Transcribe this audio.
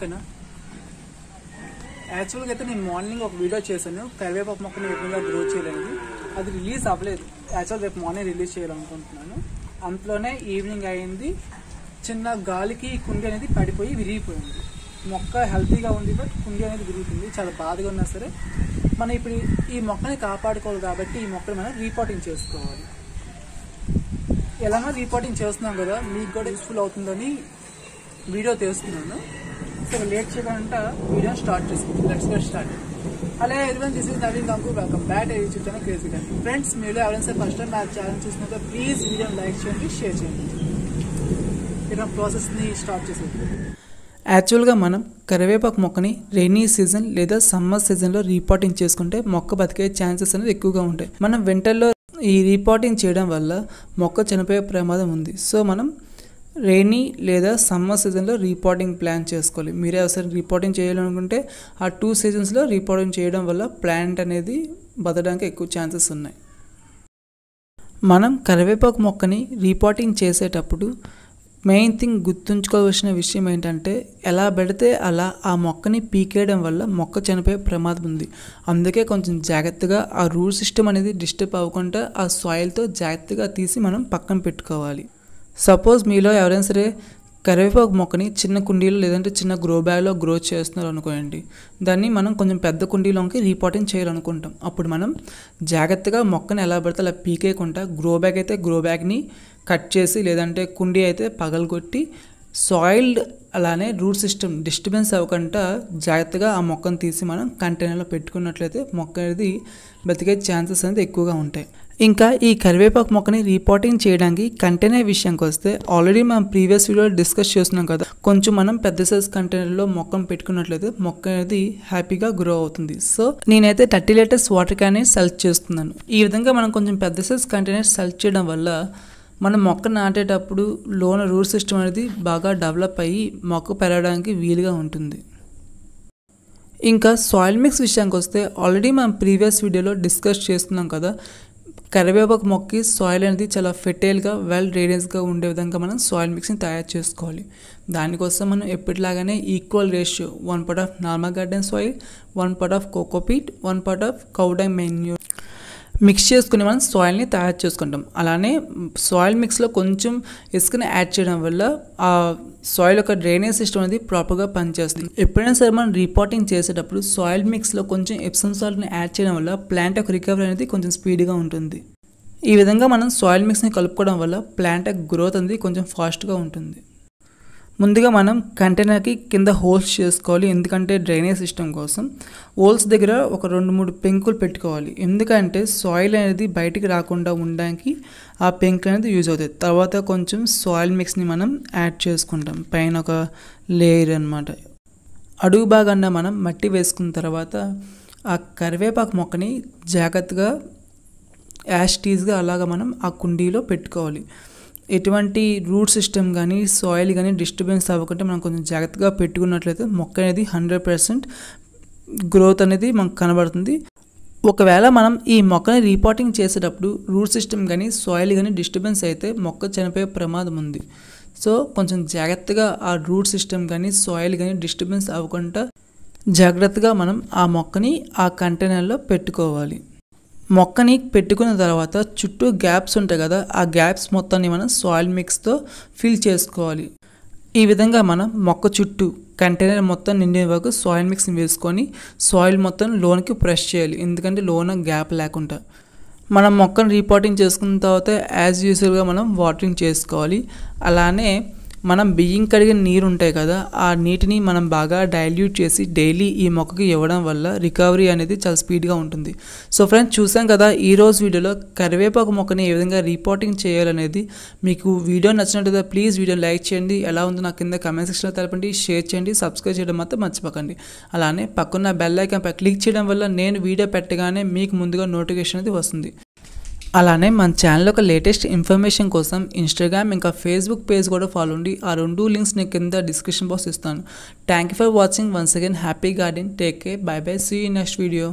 ఓకేనా యాక్చువల్గా అయితే నేను మార్నింగ్ ఒక వీడియో చేశాను కరివేపాకు మొక్కని ఎక్కువగా గ్రో చేయలేదు అది రిలీజ్ అవ్వలేదు యాక్చువల్ రేపు మార్నింగ్ రిలీజ్ చేయాలనుకుంటున్నాను అంతలోనే ఈవినింగ్ అయింది చిన్న గాలికి కుండి అనేది పడిపోయి విరిగిపోయింది మొక్క హెల్తీగా ఉంది బట్ కుండి అనేది విరిగిపోయింది చాలా బాధగా ఉన్నా సరే మనం ఇప్పుడు ఈ మొక్కని కాపాడుకోవాలి కాబట్టి ఈ మొక్కని మనం రీపోర్టింగ్ చేసుకోవాలి ఎలాగో రీపోర్టింగ్ చేస్తున్నాం కదా మీకు కూడా యూస్ఫుల్ అవుతుందని వీడియో తెలుసుకున్నాను ఇక్కడ లేట్ చేయకుండా వీడియో స్టార్ట్ చేసుకుంటాం లెట్స్ గెట్ స్టార్ట్ అలా everyone this is Naveen Gangu welcome back YouTube చూసాను క్రేజ్ గా ఫ్రెండ్స్ మీరు ఎవరైనా సార్ ఫస్ట్ టైం నా ఛాలెంజ్ చూసినాక ప్లీజ్ వీడియో లైక్ చేయండి షేర్ చేయండి ప్రాసెస్ ప్రాసెస్ని స్టార్ట్ చేసేది యాక్చువల్గా మనం కరివేపాకు మొక్కని రెయినీ సీజన్ లేదా సమ్మర్ సీజన్లో రీపాటింగ్ చేసుకుంటే మొక్క బతికే ఛాన్సెస్ అనేది ఎక్కువగా ఉంటాయి మనం వింటర్లో ఈ రీపాటింగ్ చేయడం వల్ల మొక్క చనిపోయే ప్రమాదం ఉంది సో మనం రెయినీ లేదా సమ్మర్ సీజన్లో రిపోర్టింగ్ ప్లాన్ చేసుకోవాలి మీరే ఒకసారి రిపోర్టింగ్ చేయాలనుకుంటే ఆ టూ సీజన్స్లో రీపోర్టింగ్ చేయడం వల్ల ప్లాంట్ అనేది బతడానికి ఎక్కువ ఛాన్సెస్ ఉన్నాయి మనం కరివేపాకు మొక్కని రీపోర్టింగ్ చేసేటప్పుడు మెయిన్ థింగ్ గుర్తుంచుకోవాల్సిన విషయం ఏంటంటే ఎలా పెడితే అలా ఆ మొక్కని పీకేయడం వల్ల మొక్క చనిపోయే ప్రమాదం ఉంది అందుకే కొంచెం జాగ్రత్తగా ఆ రూల్ సిస్టమ్ అనేది డిస్టర్బ్ అవ్వకుండా ఆ సాయిల్తో జాగ్రత్తగా తీసి మనం పక్కన పెట్టుకోవాలి సపోజ్ మీలో ఎవరైనా సరే కరివేపాకు మొక్కని చిన్న కుండీలో లేదంటే చిన్న గ్రో బ్యాగ్లో గ్రో చేస్తున్నారు అనుకోండి దాన్ని మనం కొంచెం పెద్ద కుండీలోకి రీపాటింగ్ చేయాలనుకుంటాం అప్పుడు మనం జాగ్రత్తగా మొక్కను ఎలా పడితే అలా పీకేయకుండా గ్రో బ్యాగ్ అయితే గ్రో బ్యాగ్ని కట్ చేసి లేదంటే కుండీ అయితే పగలగొట్టి సాయిల్డ్ అలానే రూట్ సిస్టమ్ డిస్టర్బెన్స్ అవ్వకుండా జాగ్రత్తగా ఆ మొక్కను తీసి మనం కంటైనర్లో పెట్టుకున్నట్లయితే మొక్క అనేది బతికే ఛాన్సెస్ అనేది ఎక్కువగా ఉంటాయి ఇంకా ఈ కరివేపాకు మొక్కని రీపోటింగ్ చేయడానికి కంటైనర్ విషయానికి వస్తే ఆల్రెడీ మనం ప్రీవియస్ వీడియోలో డిస్కస్ చేస్తున్నాం కదా కొంచెం మనం పెద్ద సైజ్ కంటైనర్లో మొక్కను పెట్టుకున్నట్లయితే మొక్క అనేది హ్యాపీగా గ్రో అవుతుంది సో నేనైతే thirty litres water can select చేస్తున్నాను ఈ విధంగా మనం కొంచెం పెద్ద సైజ్ కంటైనర్ సెలెక్ట్ చేయడం వల్ల మనం మొక్క నాటేటప్పుడు లోన రూట్ సిస్టమ్ అనేది బాగా డెవలప్ అయ్యి మొక్క పెరగడానికి వీలుగా ఉంటుంది ఇంకా సాయిల్ మిక్స్ విషయానికి వస్తే ఆల్రెడీ మనం ప్రీవియస్ వీడియోలో డిస్కస్ చేస్తున్నాం కదా కరివేపాకు మొక్కకి సాయిల్ అనేది చాలా ఫెర్టైల్గా వెల్ డ్రైనేజ్గా ఉండే విధంగా మనం సాయిల్ మిక్స్ని తయారు చేసుకోవాలి దానికోసం మనం ఎప్పటిలాగానే equal ratio one part of normal garden soil one part of cocopeat one part of కౌడై మెన్యూర్ మిక్స్ చేసుకుని మనం సాయిల్ని తయారు చేసుకుంటాం అలానే సాయిల్ మిక్స్లో కొంచెం ఇసుకని యాడ్ చేయడం వల్ల ఆ సాయిల్ యొక్క డ్రైనేజ్ సిస్టమ్ అనేది ప్రాపర్గా పనిచేస్తుంది ఎప్పుడైనా సరే మనం రీపాటింగ్ చేసేటప్పుడు సాయిల్ మిక్స్లో కొంచెం ఎప్సమ్ సాల్ట్ని యాడ్ చేయడం వల్ల ప్లాంట్ యొక్క రికవరీ అనేది కొంచెం స్పీడ్గా ఉంటుంది ఈ విధంగా మనం సాయిల్ మిక్స్ని కలుపుకోవడం వల్ల ప్లాంట్ యొక్క గ్రోత్ అనేది కొంచెం ఫాస్ట్గా ఉంటుంది ముందుగా మనం కంటైనర్కి కింద హోల్స్ చేసుకోవాలి ఎందుకంటే డ్రైనేజ్ సిస్టమ్ కోసం హోల్స్ దగ్గర ఒక రెండు మూడు పెంకులు పెట్టుకోవాలి ఎందుకంటే సాయిల్ అనేది బయటికి రాకుండా ఉండడానికి ఆ పెంకు అనేది యూజ్ అవుతుంది తర్వాత కొంచెం సాయిల్ మిక్స్ని మనం యాడ్ చేసుకుంటాం పైన ఒక లేయర్ అనమాట అడుగు భాగాన మనం మట్టి వేసుకున్న తర్వాత ఆ కరివేపాకు మొక్కని జాగ్రత్తగా యాష్ టీస్గా అలాగ మనం ఆ కుండీలో పెట్టుకోవాలి ఎటువంటి రూట్ సిస్టమ్ కానీ సాయిల్ కానీ డిస్టర్బెన్స్ అవ్వకుండా మనం కొంచెం జాగ్రత్తగా పెట్టుకున్నట్లయితే మొక్క అనేది హండ్రెడ్ పర్సెంట్ గ్రోత్ అనేది మనకు కనబడుతుంది ఒకవేళ మనం ఈ మొక్కని రీపాటింగ్ చేసేటప్పుడు రూట్ సిస్టమ్ కానీ సాయిల్ కానీ డిస్టర్బెన్స్ అయితే మొక్క చనిపోయే ప్రమాదం ఉంది సో కొంచెం జాగ్రత్తగా ఆ రూట్ సిస్టమ్ కానీ సాయిల్ కానీ డిస్టర్బెన్స్ అవ్వకుండా జాగ్రత్తగా మనం ఆ మొక్కని ఆ కంటైనర్లో పెట్టుకోవాలి మొక్కని పెట్టుకున్న తర్వాత చుట్టూ గ్యాప్స్ ఉంటాయి కదా ఆ గ్యాప్స్ మొత్తాన్ని మనం సాయిల్ మిక్స్తో ఫిల్ చేసుకోవాలి ఈ విధంగా మనం మొక్క చుట్టూ కంటైనర్ మొత్తం నిండిన వరకు సాయిల్ మిక్స్ని వేసుకొని సాయిల్ మొత్తం లోన్కి ప్రెష్ చేయాలి ఎందుకంటే లోన గ్యాప్ లేకుండా మనం మొక్కను రీపాటింగ్ చేసుకున్న తర్వాత యాజ్ యూజువల్గా మనం వాటరింగ్ చేసుకోవాలి అలానే మనం బియ్యం కడిగిన నీరు ఉంటాయి కదా ఆ నీటిని మనం బాగా డైల్యూట్ చేసి డైలీ ఈ మొక్కకి ఇవ్వడం వల్ల రికవరీ అనేది చాలా స్పీడ్గా ఉంటుంది సో ఫ్రెండ్స్ చూసాం కదా ఈరోజు వీడియోలో కరివేపాకు మొక్కని ఏ విధంగా రిపోర్టింగ్ చేయాలనేది మీకు వీడియో నచ్చినట్టుగా ప్లీజ్ వీడియో లైక్ చేయండి ఎలా ఉందో నాకు కింద కమెంట్ సెక్షన్లో తెలపండి షేర్ చేయండి సబ్స్క్రైబ్ చేయడం మాత్రం మర్చిపోకండి అలానే పక్కన బెల్ పై క్లిక్ చేయడం వల్ల నేను వీడియో పెట్టగానే మీకు ముందుగా నోటిఫికేషన్ అనేది వస్తుంది అలానే మన ఛానల్ యొక్క లేటెస్ట్ ఇన్ఫర్మేషన్ కోసం ఇన్స్టాగ్రామ్ ఇంకా ఫేస్బుక్ పేజ్ కూడా ఫాలో ఉండి ఆ రెండు లింక్స్ నేను కింద డిస్క్రిప్షన్ బాక్స్ ఇస్తాను thank you for watching once again happy garden take care bye bye see next video